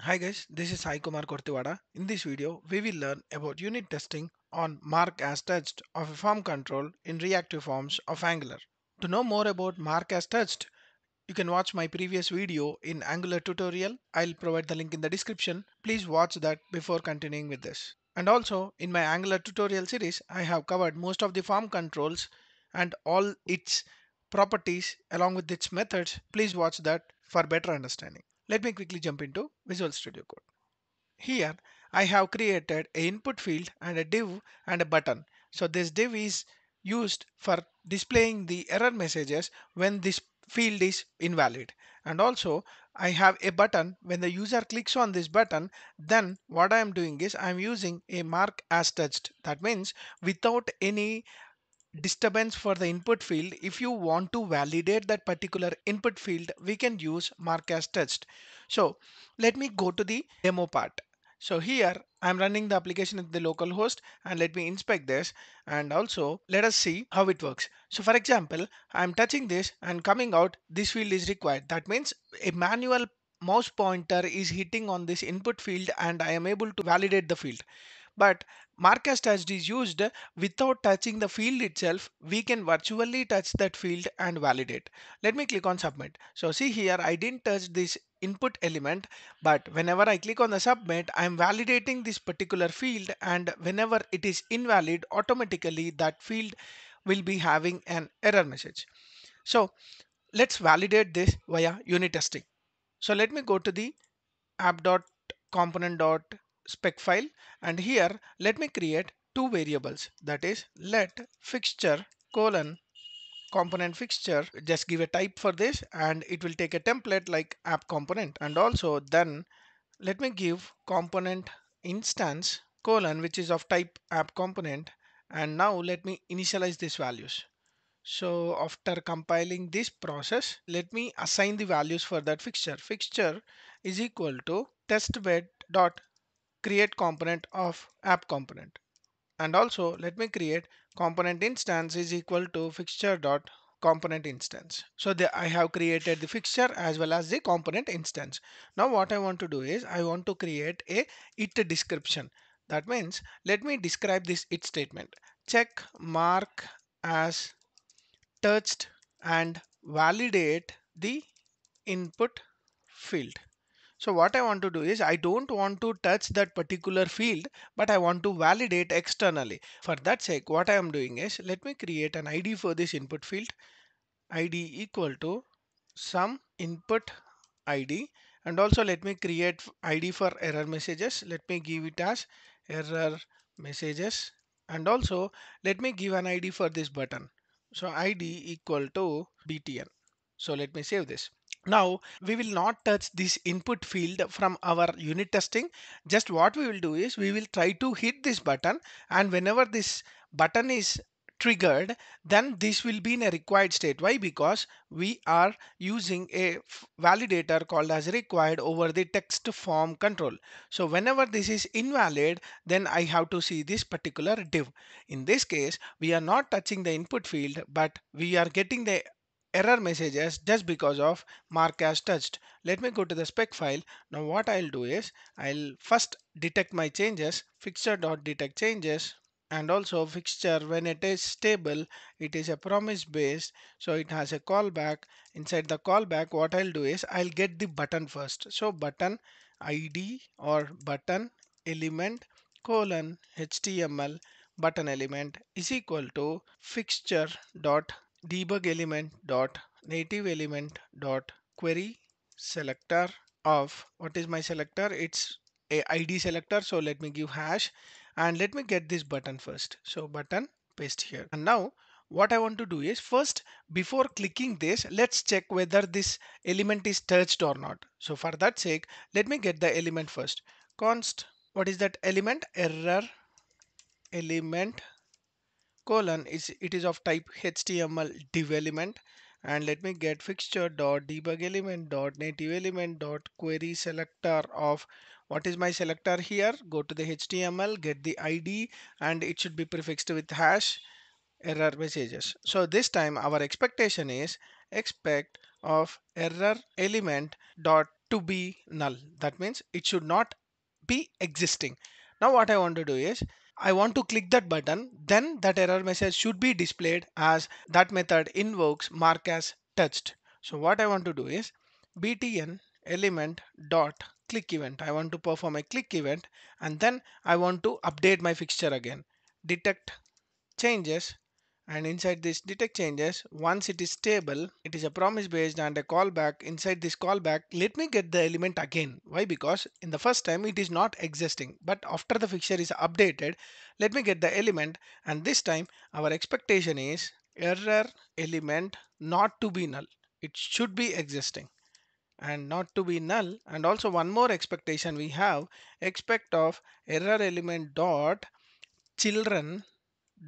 Hi guys, this is Sai Kumar Kortiwada. In this video, we will learn about unit testing on mark as touched of a form control in reactive forms of Angular. To know more about mark as touched, you can watch my previous video in Angular tutorial. I'll provide the link in the description. Please watch that before continuing with this. And also, in my Angular tutorial series, I have covered most of the form controls and all its properties along with its methods. Please watch that for better understanding. Let me quickly jump into Visual Studio Code. Here I have created an input field and a div and a button. So this div is used for displaying the error messages when this field is invalid and also I have a button when the user clicks on this button then what I am doing is I am using a mark as touched that means without any disturbance for the input field, if you want to validate that particular input field, we can use mark as test. So let me go to the demo part. So here I'm running the application at the local host and let me inspect this and also let us see how it works. So for example, I'm touching this and coming out this field is required. That means a manual mouse pointer is hitting on this input field and I am able to validate the field but Mark touched is used without touching the field itself. We can virtually touch that field and validate. Let me click on submit. So see here, I didn't touch this input element, but whenever I click on the submit, I'm validating this particular field and whenever it is invalid, automatically that field will be having an error message. So let's validate this via unit testing. So let me go to the app.component.com spec file and here let me create two variables that is let fixture colon component fixture just give a type for this and it will take a template like app component and also then let me give component instance colon which is of type app component and now let me initialize these values so after compiling this process let me assign the values for that fixture fixture is equal to testbed dot create component of app component and also let me create component instance is equal to fixture dot component instance so the, I have created the fixture as well as the component instance now what I want to do is I want to create a it description that means let me describe this it statement check mark as touched and validate the input field so what I want to do is I don't want to touch that particular field, but I want to validate externally. For that sake, what I am doing is let me create an ID for this input field. ID equal to some input ID and also let me create ID for error messages. Let me give it as error messages and also let me give an ID for this button. So ID equal to BTN. So let me save this. Now we will not touch this input field from our unit testing. Just what we will do is we will try to hit this button and whenever this button is triggered then this will be in a required state why because we are using a validator called as required over the text form control so whenever this is invalid then i have to see this particular div in this case we are not touching the input field but we are getting the error messages just because of mark as touched. Let me go to the spec file. Now what I'll do is I'll first detect my changes fixture.detect changes and also fixture when it is stable it is a promise based so it has a callback inside the callback what I'll do is I'll get the button first so button ID or button element colon HTML button element is equal to fixture dot debug element dot native element dot query selector of what is my selector it's a id selector so let me give hash and let me get this button first so button paste here and now what I want to do is first before clicking this let's check whether this element is touched or not so for that sake let me get the element first const what is that element error element colon is it is of type HTML div element and let me get fixture dot debug element dot native element dot query selector of what is my selector here go to the HTML get the ID and it should be prefixed with hash error messages so this time our expectation is expect of error element dot to be null that means it should not be existing now what I want to do is I want to click that button, then that error message should be displayed as that method invokes mark as touched. So what I want to do is btn element dot click event. I want to perform a click event and then I want to update my fixture again. Detect changes and inside this detect changes once it is stable it is a promise based and a callback inside this callback let me get the element again why because in the first time it is not existing but after the fixture is updated let me get the element and this time our expectation is error element not to be null it should be existing and not to be null and also one more expectation we have expect of error element dot children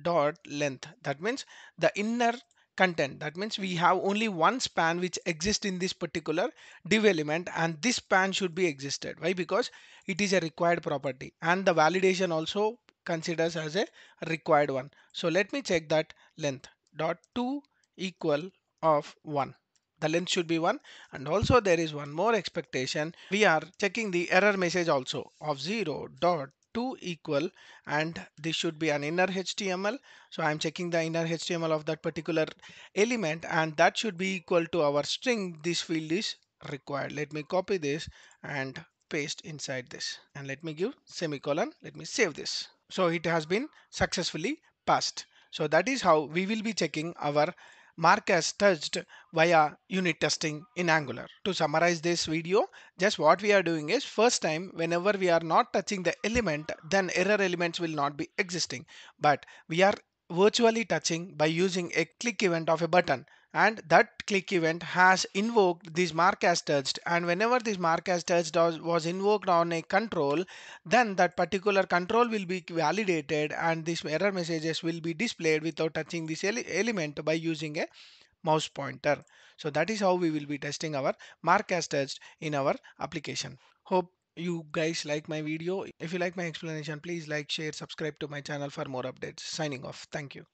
dot length that means the inner content that means we have only one span which exists in this particular div element and this span should be existed why because it is a required property and the validation also considers as a required one so let me check that length dot two equal of one the length should be 1 and also there is one more expectation we are checking the error message also of 0 dot two equal and this should be an inner HTML. So I'm checking the inner HTML of that particular element and that should be equal to our string. This field is required. Let me copy this and paste inside this and let me give semicolon. Let me save this. So it has been successfully passed. So that is how we will be checking our mark as touched via unit testing in Angular. To summarize this video, just what we are doing is first time whenever we are not touching the element, then error elements will not be existing. But we are virtually touching by using a click event of a button and that click event has invoked this mark as touched and whenever this mark as touched was invoked on a control then that particular control will be validated and these error messages will be displayed without touching this element by using a mouse pointer so that is how we will be testing our mark as touched in our application hope you guys like my video if you like my explanation please like share subscribe to my channel for more updates signing off thank you